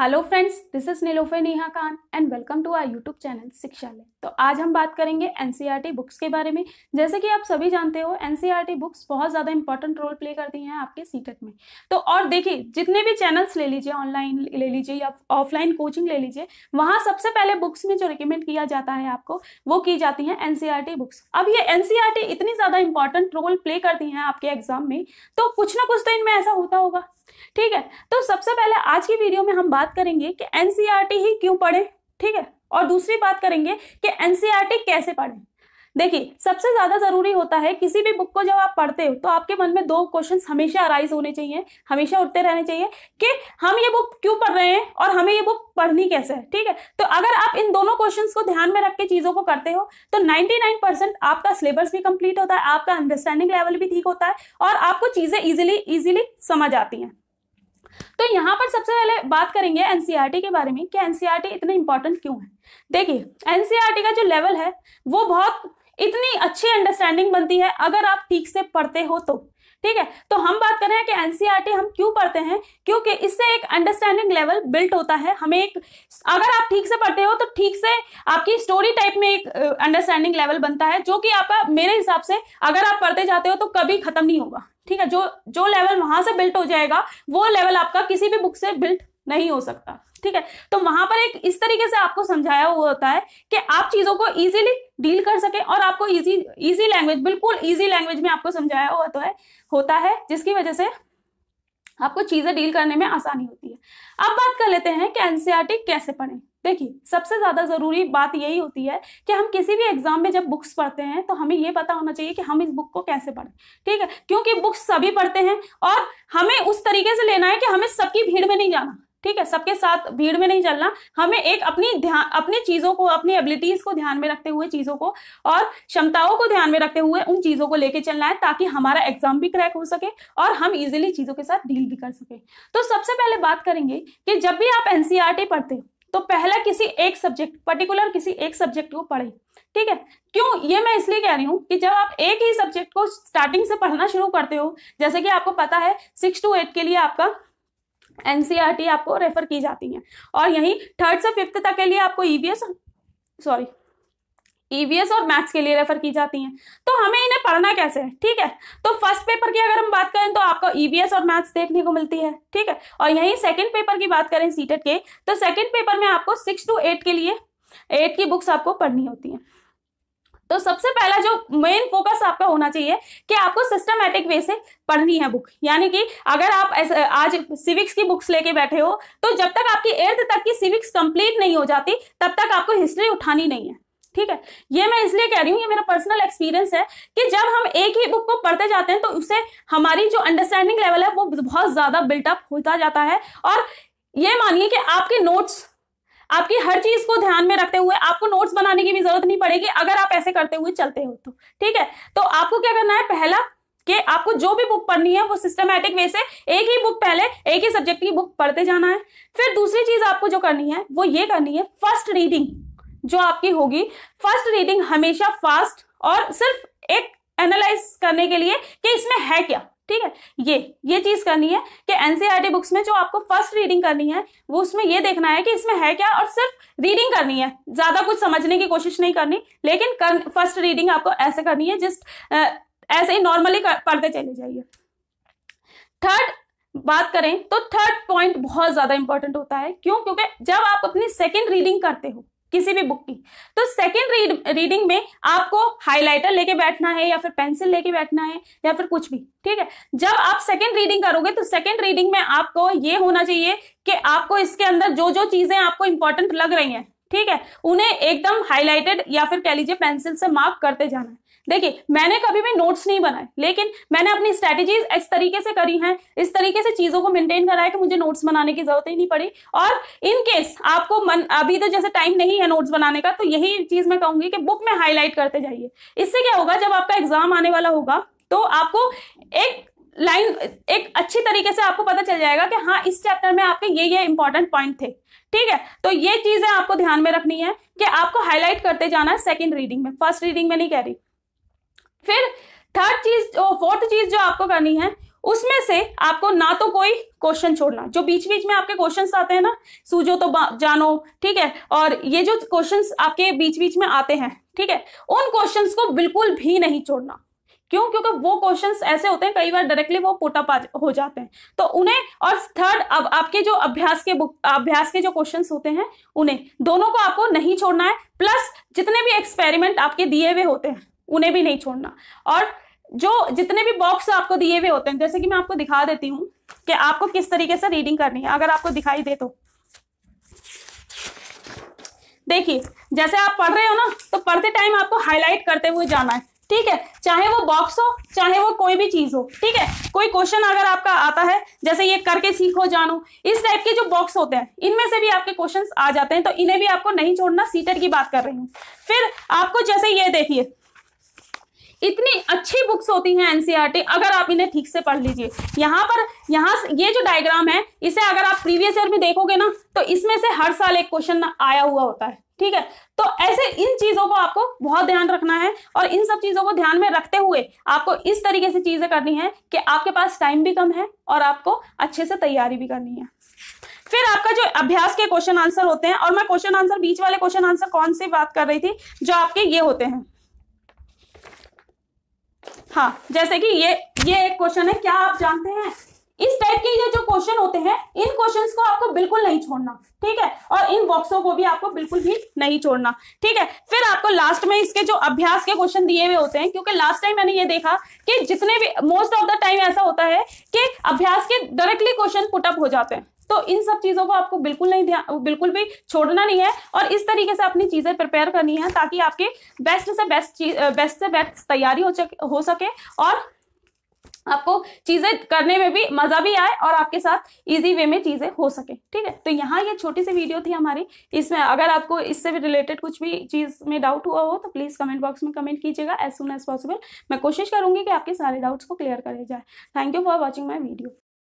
hello friends this is Nilofer Neha Khan and welcome to our YouTube channel Shikshalaya तो आज हम बात करेंगे एनसीईआरटी बुक्स e के बारे में जैसे कि आप सभी जानते हो एनसीईआरटी बुक्स e बहुत ज़्यादा इंपॉर्टेंट रोल प्ले करती हैं आपके सीटेट e में तो और देखिए जितने भी चैनल्स ले लीजिए ऑनलाइन ले लीजिए या ऑफलाइन कोचिंग ले लीजिए वहाँ सबसे पहले बुक्स में जो रिकमेंड किया जाता है आपको वो की जाती हैं एन बुक्स अब ये एन इतनी ज़्यादा इंपॉर्टेंट रोल प्ले करती हैं आपके एग्जाम में तो कुछ ना कुछ तो इनमें ऐसा होता होगा ठीक है तो सबसे पहले आज की वीडियो में हम बात करेंगे कि एनसीईआरटी e ही क्यों पढ़े ठीक है और दूसरी बात करेंगे कि एनसीईआरटी e कैसे पढ़े देखिए सबसे ज्यादा जरूरी होता है किसी भी बुक को जब आप पढ़ते हो तो आपके मन में दो क्वेश्चन हमेशा अराइज होने चाहिए हमेशा उठते रहने चाहिए कि हम ये बुक क्यों पढ़ रहे हैं और हमें ये बुक पढ़नी कैसे है ठीक है तो अगर आप इन दोनों क्वेश्चन को ध्यान में रख के चीजों को करते हो तो 99% आपका सिलेबस भी कंप्लीट होता है आपका अंडरस्टैंडिंग लेवल भी ठीक होता है और आपको चीजें इजिली इजिली समझ आती हैं तो यहाँ पर सबसे पहले बात करेंगे एनसीईआरटी e के बारे में कि एनसीईआरटी इतना इंपॉर्टेंट क्यों है देखिए एनसीईआरटी e का जो लेवल है वो बहुत इतनी अच्छी अंडरस्टैंडिंग बनती है अगर आप ठीक से पढ़ते हो तो ठीक है तो हम बात कर रहे हैं कि एनसीईआरटी e हम क्यों पढ़ते हैं क्योंकि इससे एक अंडरस्टैंडिंग लेवल बिल्ट होता है हमें एक अगर आप ठीक से पढ़ते हो तो ठीक से आपकी स्टोरी टाइप में एक अंडरस्टैंडिंग लेवल बनता है जो कि आपका मेरे हिसाब से अगर आप पढ़ते जाते हो तो कभी खत्म नहीं होगा ठीक है जो जो लेवल वहां से बिल्ट हो जाएगा वो लेवल आपका किसी भी बुक से बिल्ट नहीं हो सकता ठीक है तो वहां पर एक इस तरीके से आपको समझाया हुआ होता है कि आप चीजों को इजीली डील कर सके और आपको इजी इजी लैंग्वेज बिल्कुल इजी लैंग्वेज में आपको समझाया हुआ तो है होता है जिसकी वजह से आपको चीजें डील करने में आसानी होती है अब बात कर लेते हैं कि एनसीआरटी e कैसे पढ़े देखिए सबसे ज़्यादा ज़रूरी बात यही होती है कि हम किसी भी एग्जाम में जब बुक्स पढ़ते हैं तो हमें ये पता होना चाहिए कि हम इस बुक को कैसे पढ़ें ठीक है क्योंकि बुक्स सभी पढ़ते हैं और हमें उस तरीके से लेना है कि हमें सबकी भीड़ में नहीं जाना ठीक है सबके साथ भीड़ में नहीं चलना हमें एक अपनी ध्यान अपनी चीजों को अपनी एबिलिटीज को ध्यान में रखते हुए चीजों को और क्षमताओं को ध्यान में रखते हुए उन चीजों को लेके चलना है ताकि हमारा एग्जाम भी क्रैक हो सके और हम इजिली चीजों के साथ डील भी कर सके तो सबसे पहले बात करेंगे कि जब भी आप एनसीआर e पढ़ते तो पहला किसी एक सब्जेक्ट पर्टिकुलर किसी एक सब्जेक्ट को पढ़े ठीक है क्यों ये मैं इसलिए कह रही हूं कि जब आप एक ही सब्जेक्ट को स्टार्टिंग से पढ़ना शुरू करते हो जैसे कि आपको पता है सिक्स टू एट के लिए आपका एनसीआर आपको रेफर की जाती है और यहीं थर्ड से फिफ्थ तक के लिए आपको ईवीएस सॉरी EVS और मैथ्स e के लिए रेफर की जाती हैं तो हमें इन्हें पढ़ना कैसे है ठीक है तो फर्स्ट पेपर की अगर हम बात करें तो आपको ईवीएस e और मैथ्स देखने को मिलती है ठीक है और यहीं सेकंड पेपर की बात करें सीटेट के तो सेकंड पेपर में आपको सिक्स टू एट के लिए एट की बुक्स आपको पढ़नी होती है तो सबसे पहला जो मेन फोकस आपका होना चाहिए कि आपको सिस्टमेटिक वे से पढ़नी है बुक यानी कि अगर आप आज सिविक्स की बुक्स लेके बैठे हो तो जब तक आपकी एर्थ तक की सिविक्स कंप्लीट नहीं हो जाती तब तक आपको हिस्ट्री उठानी नहीं है ठीक है ये मैं इसलिए कह रही हूँ ये मेरा पर्सनल एक्सपीरियंस है कि जब हम एक ही बुक को पढ़ते जाते हैं तो उससे हमारी जो अंडरस्टैंडिंग लेवल है वो बहुत ज्यादा बिल्टअप होता जाता है और ये मानिए कि आपके नोट्स आपकी हर चीज को ध्यान में रखते हुए आपको नोट्स बनाने की भी जरूरत नहीं पड़ेगी अगर आप ऐसे करते हुए चलते हो तो ठीक है तो आपको क्या करना है पहला कि आपको जो भी बुक पढ़नी है वो सिस्टमैटिक वे से एक ही बुक पहले एक ही सब्जेक्ट की बुक पढ़ते जाना है फिर दूसरी चीज आपको जो करनी है वो ये करनी है फर्स्ट रीडिंग जो आपकी होगी फर्स्ट रीडिंग हमेशा फास्ट और सिर्फ एक एनालाइज करने के लिए कि इसमें है क्या ठीक है ये ये चीज करनी है कि एनसीईआरटी बुक्स e में जो आपको फर्स्ट रीडिंग करनी है वो उसमें ये देखना है कि इसमें है क्या और सिर्फ रीडिंग करनी है ज्यादा कुछ समझने की कोशिश नहीं करनी लेकिन कर, फर्स्ट रीडिंग आपको ऐसे करनी है जिस ऐसे ही नॉर्मली पढ़ते चले जाइए थर्ड बात करें तो थर्ड पॉइंट बहुत ज्यादा इंपॉर्टेंट होता है क्यों क्योंकि जब आप अपनी सेकेंड रीडिंग करते हो किसी भी बुक की तो सेकेंड रीड रीडिंग में आपको हाईलाइटर लेके बैठना है या फिर पेंसिल लेके बैठना है या फिर कुछ भी ठीक है जब आप सेकेंड रीडिंग करोगे तो सेकेंड रीडिंग में आपको ये होना चाहिए कि आपको इसके अंदर जो जो चीजें आपको इंपॉर्टेंट लग रही हैं ठीक है उन्हें एकदम हाईलाइटेड या फिर कह लीजिए पेंसिल से मार्क करते जाना है देखिए मैंने कभी भी नोट्स नहीं बनाए लेकिन मैंने अपनी स्ट्रेटेजीज इस तरीके से करी हैं इस तरीके से चीजों को मेंटेन करा है कि मुझे नोट्स बनाने की जरूरत ही नहीं पड़ी और इन केस आपको मन अभी तो जैसे टाइम नहीं है नोट्स बनाने का तो यही चीज मैं कहूंगी कि बुक में हाईलाइट करते जाइए इससे क्या होगा जब आपका एग्जाम आने वाला होगा तो आपको एक लाइन एक अच्छी तरीके से आपको पता चल जाएगा कि हाँ इस चैप्टर में आपके ये ये इंपॉर्टेंट पॉइंट थे ठीक है तो ये चीजें आपको ध्यान में रखनी है कि आपको हाईलाइट करते जाना है सेकेंड रीडिंग में फर्स्ट रीडिंग में नहीं कह रही फिर थर्ड चीज फोर्थ चीज जो आपको करनी है उसमें से आपको ना तो कोई क्वेश्चन छोड़ना जो बीच बीच में आपके क्वेश्चन आते हैं ना सूझो तो जानो ठीक है और ये जो क्वेश्चन आपके बीच बीच में आते हैं ठीक है उन क्वेश्चन को बिल्कुल भी नहीं छोड़ना क्यों क्योंकि वो क्वेश्चंस ऐसे होते हैं कई बार डायरेक्टली वो पुटअप हो जाते हैं तो उन्हें और थर्ड अब आपके जो अभ्यास के बुक अभ्यास के जो क्वेश्चंस होते हैं उन्हें दोनों को आपको नहीं छोड़ना है प्लस जितने भी एक्सपेरिमेंट आपके दिए हुए होते हैं उन्हें भी नहीं छोड़ना और जो जितने भी बॉक्स आपको दिए हुए होते हैं जैसे कि मैं आपको दिखा देती हूँ कि आपको किस तरीके से रीडिंग करनी है अगर आपको दिखाई दे तो देखिए जैसे आप पढ़ रहे हो ना तो पढ़ते टाइम आपको हाईलाइट करते हुए जाना है ठीक है चाहे वो बॉक्स हो चाहे वो कोई भी चीज हो ठीक है कोई क्वेश्चन अगर आपका आता है जैसे ये करके सीखो जानो इस टाइप के जो बॉक्स होते हैं इनमें से भी आपके क्वेश्चन आ जाते हैं तो इन्हें भी आपको नहीं छोड़ना सीटर की बात कर रही हूँ फिर आपको जैसे ये देखिए इतनी बुक्स होती हैं एनसीईआरटी e अगर आप इन्हें ठीक से पढ़ लीजिए यहाँ पर यहाँ ये जो डायग्राम है इसे अगर आप प्रीवियस ईयर में देखोगे ना तो इसमें से हर साल एक क्वेश्चन आया हुआ होता है ठीक है तो ऐसे इन चीजों को आपको बहुत ध्यान रखना है और इन सब चीजों को ध्यान में रखते हुए आपको इस तरीके से चीजें करनी है कि आपके पास टाइम भी कम है और आपको अच्छे से तैयारी भी करनी है फिर आपका जो अभ्यास के क्वेश्चन आंसर होते हैं और मैं क्वेश्चन आंसर बीच वाले क्वेश्चन आंसर कौन से बात कर रही थी जो आपके ये होते हैं हाँ जैसे कि ये ये एक क्वेश्चन है क्या आप जानते हैं इस टाइप के ये जो क्वेश्चन होते हैं इन क्वेश्चंस को आपको बिल्कुल नहीं छोड़ना ठीक है और इन बॉक्सों को भी आपको बिल्कुल भी नहीं छोड़ना ठीक है फिर आपको लास्ट में इसके जो अभ्यास के क्वेश्चन दिए हुए होते हैं क्योंकि लास्ट टाइम मैंने ये देखा कि जितने भी मोस्ट ऑफ द टाइम ऐसा होता है कि अभ्यास के डायरेक्टली क्वेश्चन पुटअप हो जाते हैं तो इन सब चीज़ों को आपको बिल्कुल नहीं ध्यान बिल्कुल भी छोड़ना नहीं है और इस तरीके से अपनी चीज़ें प्रिपेयर करनी है ताकि आपके बेस्ट से बेस्ट चीज बेस्ट से बेस्ट तैयारी हो हो सके और आपको चीज़ें करने में भी मज़ा भी आए और आपके साथ इजी वे में चीज़ें हो सके ठीक है तो यहाँ ये छोटी सी वीडियो थी हमारी इसमें अगर आपको इससे भी रिलेटेड कुछ भी चीज़ में डाउट हुआ हो तो प्लीज़ कमेंट बॉक्स में कमेंट कीजिएगा एज सुन एज पॉसिबल मैं कोशिश करूंगी कि आपके सारे डाउट्स को क्लियर करे जाए thank you for watching my video